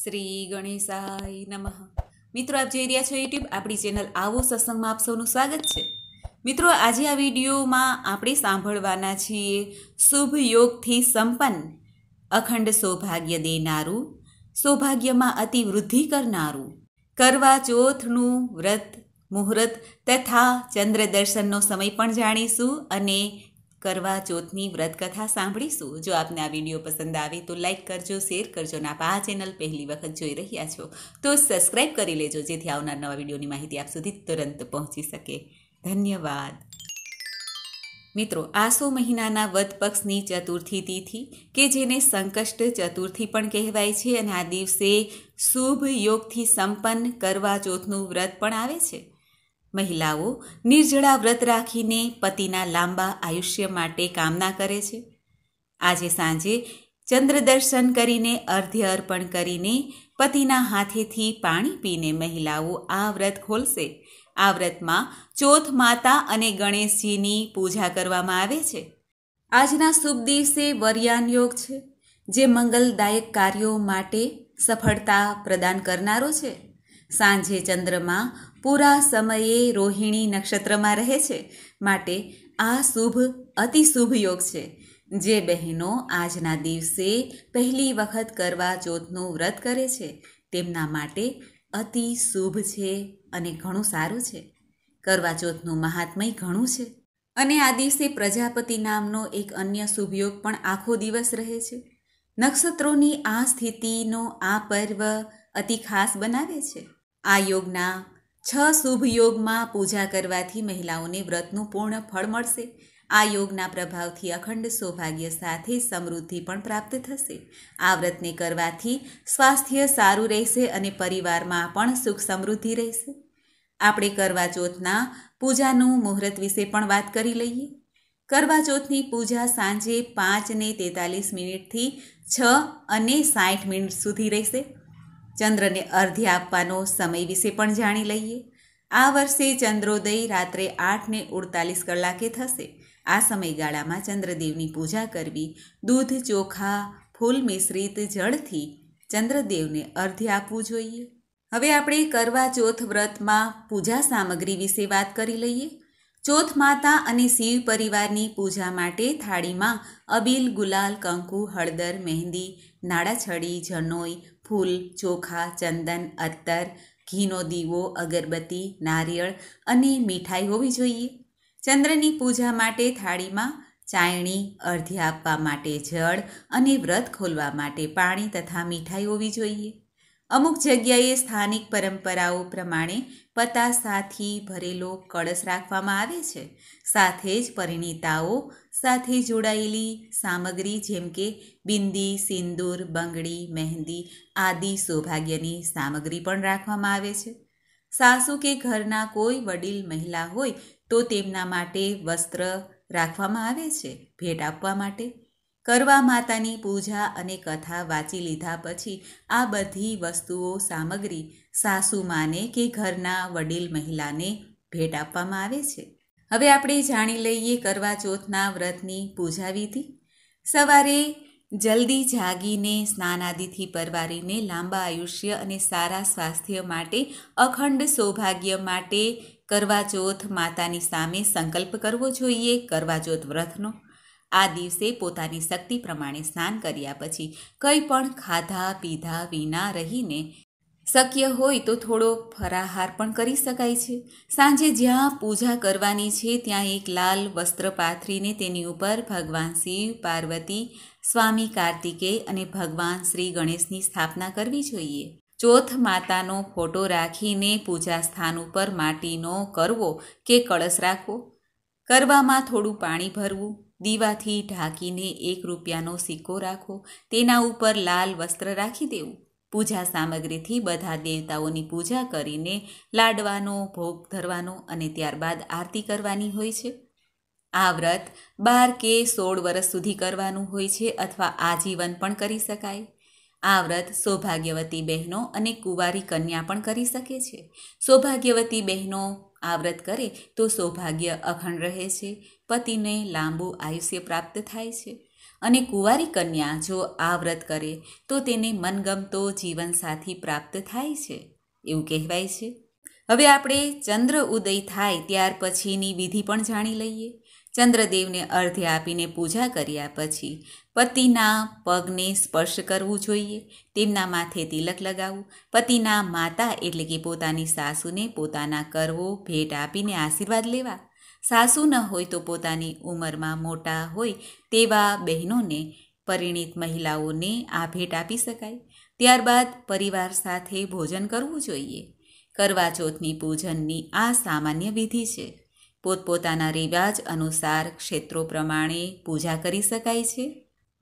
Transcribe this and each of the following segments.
શ્રી ગણેશાય નમઃ મિત્રો આપ જોઈ રહ્યા છો યુટ્યુબ આપણી ચેનલ આવો સત્સંગમાં આપ સૌનું સ્વાગત છે મિત્રો આજે આ વિડીયોમાં આપણે સાંભળવાના છીએ શુભ યોગથી સંપન્ન અખંડ સૌભાગ્ય દેનારું સૌભાગ્યમાં અતિ વૃદ્ધિ કરનારું કરવા ચોથનું વ્રત મુહૂર્ત તથા ચંદ્ર દર્શનનો સમય પણ જાણીશું અને કરવા ચોથની વ્રતકથા સાંભળીશું જો આપને આ વિડીયો પસંદ આવે તો લાઇક કરજો શેર કરજો અને આપ આ ચેનલ પહેલી વખત જોઈ રહ્યા છો તો સબસ્ક્રાઈબ કરી લેજો જેથી આવનાર નવા વિડીયોની માહિતી આપ સુધી તુરંત પહોંચી શકે ધન્યવાદ મિત્રો આસો મહિનાના વદ પક્ષની ચતુર્થી તિથિ કે જેને સંકષ્ટ ચતુર્થી પણ કહેવાય છે અને આ દિવસે શુભ યોગથી સંપન્ન કરવા ચોથનું વ્રત પણ આવે છે મહિલાઓ નિર્જળા વ્રત રાખીને પતિના લાંબા આયુષ્ય માટે કામના કરે છે આજે સાંજે ચંદ્ર દર્શન કરીને અર્ધ્ય અર્પણ કરીને પતિના હાથેથી પાણી પીને મહિલાઓ આ વ્રત ખોલશે આ વ્રતમાં ચોથ માતા અને ગણેશજીની પૂજા કરવામાં આવે છે આજના શુભ દિવસે વર્યાન યોગ છે જે મંગલદાયક કાર્યો માટે સફળતા પ્રદાન કરનારો છે સાંજે ચંદ્રમા પૂરા સમયે રોહિણી નક્ષત્રમાં રહે છે માટે આ શુભ અતિ શુભ યોગ છે જે બહેનો આજના દિવસે પહેલી વખત કરવા ચોથનું વ્રત કરે છે તેમના માટે અતિ શુભ છે અને ઘણું સારું છે કરવા ચોથનું મહાત્મય ઘણું છે અને આ દિવસે પ્રજાપતિ નામનો એક અન્ય શુભયોગ પણ આખો દિવસ રહે છે નક્ષત્રોની આ સ્થિતિનો આ પર્વ અતિ ખાસ બનાવે છે આ યોગના છ શુભ યોગમાં પૂજા કરવાથી મહિલાઓને વ્રતનું પૂર્ણ ફળ મળશે આ યોગના પ્રભાવથી અખંડ સૌભાગ્ય સાથે સમૃદ્ધિ પણ પ્રાપ્ત થશે આ વ્રતને કરવાથી સ્વાસ્થ્ય સારું રહેશે અને પરિવારમાં પણ સુખ સમૃદ્ધિ રહેશે આપણે કરવાચોથના પૂજાનું મુહૂર્ત વિશે પણ વાત કરી લઈએ કરવાચોથની પૂજા સાંજે પાંચને તેતાલીસ મિનિટથી છ અને સાઠ મિનિટ સુધી રહેશે ચંદ્રને અર્ધ્ય આપવાનો સમય વિશે પણ જાણી લઈએ આ વર્ષે ચંદ્રોદય રાત્રે આઠને ઉડતાલીસ કલાકે થશે આ સમયગાળામાં ચંદ્રદેવની પૂજા કરવી દૂધ ચોખા ફૂલ મિશ્રિત જળથી ચંદ્રદેવને અર્ધ્ય આપવું જોઈએ હવે આપણે કરવા ચોથ વ્રતમાં પૂજા સામગ્રી વિશે વાત કરી લઈએ ચોથ માતા અને શિવ પરિવારની પૂજા માટે થાળીમાં અબીલ ગુલાલ કંકુ હળદર મહેંદી નાડાછડી જનોઈ ફૂલ ચોખા ચંદન અત્તર ઘીનો દીવો અગરબત્તી નારિયેળ અને મીઠાઈ હોવી જોઈએ ચંદ્રની પૂજા માટે થાળીમાં ચાયણી અર્ધ્ય આપવા માટે જળ અને વ્રત ખોલવા માટે પાણી તથા મીઠાઈ હોવી જોઈએ અમુક જગ્યાએ સ્થાનિક પરંપરાઓ પ્રમાણે પતાસાથી ભરેલો કળશ રાખવામાં આવે છે સાથે જ પરિણીતાઓ સાથે જોડાયેલી સામગ્રી જેમ કે બિંદી સિંદૂર બંગડી મહેંદી આદિ સૌભાગ્યની સામગ્રી પણ રાખવામાં આવે છે સાસુ કે ઘરના કોઈ વડીલ મહિલા હોય તો તેમના માટે વસ્ત્ર રાખવામાં આવે છે ભેટ આપવા માટે કરવા માતાની પૂજા અને કથા વાંચી લીધા પછી આ બધી વસ્તુઓ સામગ્રી સાસુમાને કે ઘરના વડીલ મહિલાને ભેટ આપવામાં આવે છે હવે આપણે જાણી લઈએ કરવા ચોથના વ્રતની પૂજા વિધિ સવારે જલ્દી જાગીને સ્નાનાદિથી પરવારીને લાંબા આયુષ્ય અને સારા સ્વાસ્થ્ય માટે અખંડ સૌભાગ્ય માટે કરવાચોથ માતાની સામે સંકલ્પ કરવો જોઈએ કરવાચોથ વ્રતનો આ દિવસે પોતાની શક્તિ પ્રમાણે સ્નાન કર્યા પછી કંઈ પણ ખાધા પીધા વિના રહીને શક્ય હોય તો થોડો ફરાહાર પણ કરી શકાય છે સાંજે જ્યાં પૂજા કરવાની છે ત્યાં એક લાલ વસ્ત્ર પાથરીને તેની ઉપર ભગવાન શિવ પાર્વતી સ્વામી કાર્તિકેય અને ભગવાન શ્રી ગણેશની સ્થાપના કરવી જોઈએ ચોથ માતાનો ફોટો રાખીને પૂજા સ્થાન ઉપર માટીનો કરવો કે કળશ રાખવો કરવામાં થોડું પાણી ભરવું દીવાથી ઢાંકીને એક રૂપિયાનો સિક્કો રાખો તેના ઉપર લાલ વસ્ત્ર રાખી દેવું પૂજા સામગ્રીથી બધા દેવતાઓની પૂજા કરીને લાડવાનો ભોગ ધરવાનો અને ત્યારબાદ આરતી કરવાની હોય છે આ વ્રત બાર કે સોળ વર્ષ સુધી કરવાનું હોય છે અથવા આજીવન પણ કરી શકાય આ વ્રત સૌભાગ્યવતી બહેનો અને કુંવારી કન્યા પણ કરી શકે છે સૌભાગ્યવતી બહેનો આ વ્રત કરે તો સૌભાગ્ય અખંડ રહે છે પતિને લાંબુ આયુષ્ય પ્રાપ્ત થાય છે અને કુંવારી કન્યા જો આ વ્રત કરે તો તેને મનગમતો જીવનસાથી પ્રાપ્ત થાય છે એવું કહેવાય છે હવે આપણે ચંદ્ર ઉદય થાય ત્યાર પછીની વિધિ પણ જાણી લઈએ ચંદ્રદેવને અર્ધે આપીને પૂજા કર્યા પછી પતિના પગને સ્પર્શ કરવું જોઈએ તેમના માથે તિલક લગાવવું પતિના માતા એટલે કે પોતાની સાસુને પોતાના કરવો ભેટ આપીને આશીર્વાદ લેવા સાસુ ન હોય તો પોતાની ઉંમરમાં મોટા હોય તેવા બહેનોને પરિણીત મહિલાઓને આ ભેટ આપી શકાય ત્યારબાદ પરિવાર સાથે ભોજન કરવું જોઈએ કરવા ચોથની પૂજનની આ સામાન્ય વિધિ છે પોતપોતાના રિવાજ અનુસાર ક્ષેત્રો પ્રમાણે પૂજા કરી શકાય છે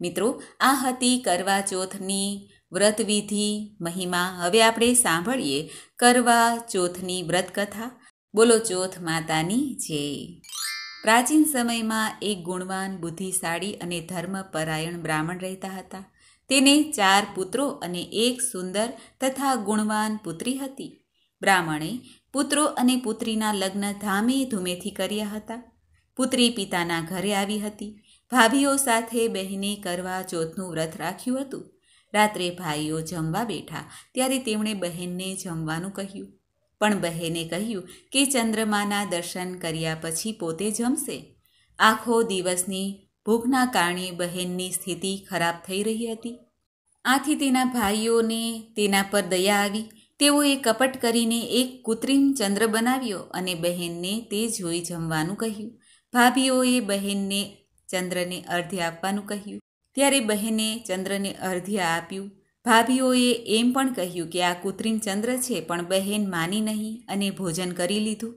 મિત્રો આ હતી કરવા ચોથની વ્રતવિધિ મહિમા હવે આપણે સાંભળીએ કરવા ચોથની વ્રતકથા બોલો ચોથ માતાની જય પ્રાચીન સમયમાં એક ગુણવાન બુદ્ધિશાળી અને ધર્મપરાયણ બ્રાહ્મણ રહેતા હતા તેને ચાર પુત્રો અને એક સુંદર તથા ગુણવાન પુત્રી હતી બ્રાહ્મણે પુત્રો અને પુત્રીના લગ્ન ધામે ધૂમેથી કર્યા હતા પુત્રી પિતાના ઘરે આવી હતી ભાભીઓ સાથે બહેને કરવા ચોથનું વ્રત રાખ્યું હતું રાત્રે ભાઈઓ જમવા બેઠા ત્યારે તેમણે બહેનને જમવાનું કહ્યું પણ બહેને કહ્યું કે ચંદ્રમાના દર્શન કર્યા પછી પોતે જમશે આખો દિવસની ભૂખના કારણે બહેનની સ્થિતિ ખરાબ થઈ રહી હતી આથી તેના ભાઈઓને તેના પર દયા આવી તેઓએ કપટ કરીને એક કૃત્રિમ ચંદ્ર બનાવ્યો અને બહેનને તે જોઈ જમવાનું કહ્યું ભાભીઓએ બહેનને ચંદ્રને અર્ધ્ય આપવાનું કહ્યું ત્યારે બહેને ચંદ્રને અર્ધ્ય આપ્યું ભાભીઓએ એમ પણ કહ્યું કે આ કૃત્રિમ ચંદ્ર છે પણ બહેન માની નહીં અને ભોજન કરી લીધું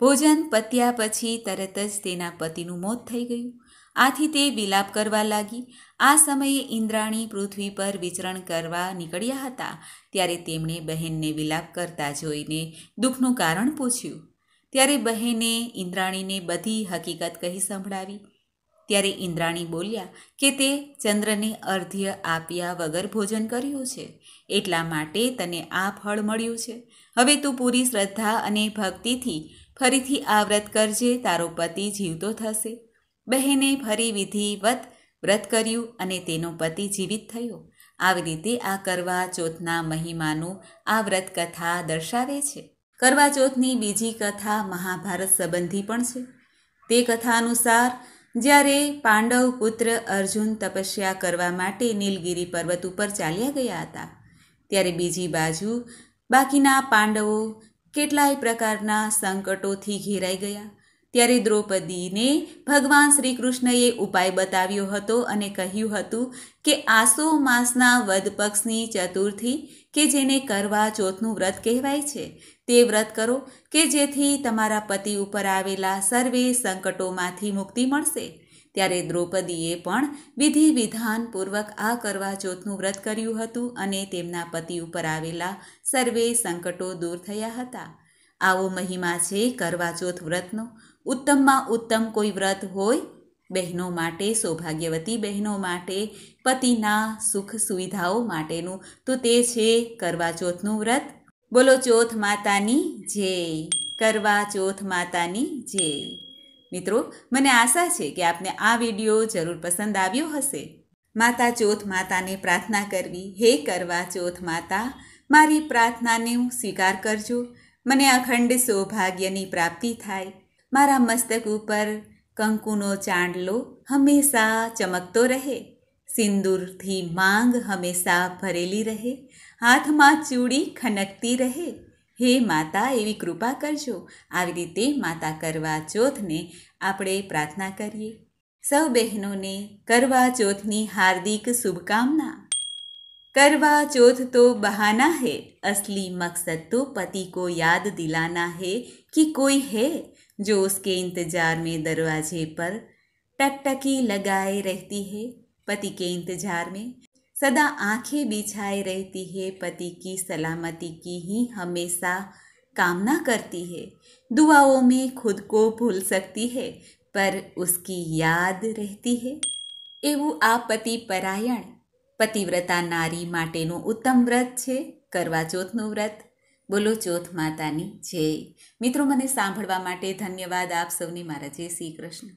ભોજન પત્યા પછી તરત જ તેના પતિનું મોત થઈ ગયું આથી તે વિલાપ કરવા લાગી આ સમયે ઇન્દ્રાણી પૃથ્વી પર વિચરણ કરવા નીકળ્યા હતા ત્યારે તેમણે બહેનને વિલાપ કરતા જોઈને દુઃખનું કારણ પૂછ્યું ત્યારે બહેને ઇન્દ્રાણીને બધી હકીકત કહી સંભળાવી ત્યારે ઇન્દ્રાણી બોલ્યા કે તે ચંદ્રને અર્ધ્ય આપ્યા વગર ભોજન કર્યું છે એટલા માટે તને આ ફળ મળ્યું છે હવે તું પૂરી શ્રદ્ધા અને ભક્તિથી ફરીથી આ વ્રત કરજે તારો પતિ જીવતો થશે બહેને ફરી વિધિવત વ્રત કર્યું અને તેનો પતિ જીવિત થયો આવી રીતે આ કરવા ચોથના મહિમાનું આ વ્રત કથા દર્શાવે છે કરવા ચોથની બીજી કથા મહાભારત સંબંધી પણ છે તે કથા અનુસાર જ્યારે પાંડવ પુત્ર અર્જુન તપસ્યા કરવા માટે નીલગિરી પર્વત ઉપર ચાલ્યા ગયા હતા ત્યારે બીજી બાજુ બાકીના પાંડવો કેટલાય પ્રકારના સંકટોથી ઘેરાઈ ગયા ત્યારે દ્રૌપદીને ભગવાન શ્રી કૃષ્ણએ ઉપાય બતાવ્યો હતો અને કહ્યું હતું કે આસો માસના વદ પક્ષની ચતુર્થી કે જેને કરવા ચોથનું વ્રત કહેવાય છે તે વ્રત કરો કે જેથી તમારા પતિ ઉપર આવેલા સર્વે સંકટોમાંથી મુક્તિ મળશે ત્યારે દ્રૌપદીએ પણ વિધિ વિધાનપૂર્વક આ કરવા ચોથનું વ્રત કર્યું હતું અને તેમના પતિ ઉપર આવેલા સર્વે સંકટો દૂર થયા હતા આવો મહિમા છે કરવા ચોથ વ્રતનો ઉત્તમમાં ઉત્તમ કોઈ વ્રત હોય બહેનો માટે સૌભાગ્યવતી બહેનો માટે પતિના સુખ સુવિધાઓ માટેનું તો તે છે કરવા ચોથનું વ્રત બોલો ચોથ માતાની જય કરવા ચોથ માતાની જય મિત્રો મને આશા છે કે આપને આ વિડીયો જરૂર પસંદ આવ્યો હશે માતા ચોથ માતાને પ્રાર્થના કરવી હે કરવા ચોથ માતા મારી પ્રાર્થનાને હું સ્વીકાર કરજો મને અખંડ સૌભાગ્યની પ્રાપ્તિ થાય મારા મસ્તક ઉપર કંકુનો ચાંડલો હંમેશા ચમકતો રહે સિંદૂરથી માંગ હંમેશા ભરેલી રહે હાથમાં ચૂડી ખનકતી રહે હે માતા એવી કૃપા કરજો આવી રીતે માતા કરવા ચોથને આપણે પ્રાર્થના કરીએ સૌ બહેનોને કરવા ચોથની હાર્દિક શુભકામના करवा चौथ तो बहाना है असली मकसद तो पति को याद दिलाना है कि कोई है जो उसके इंतजार में दरवाजे पर टकटकी लगाए रहती है पति के इंतजार में सदा आंखें बिछाए रहती है पति की सलामती की ही हमेशा कामना करती है दुआओं में खुद को भूल सकती है पर उसकी याद रहती है एवं आप पति परायण પતિવ્રતા નારી માટેનું ઉત્તમ વ્રત છે કરવા ચોથનું વ્રત બોલો ચોથ માતાની જય મિત્રો મને સાંભળવા માટે ધન્યવાદ આપ સૌને મારા જય શ્રી કૃષ્ણ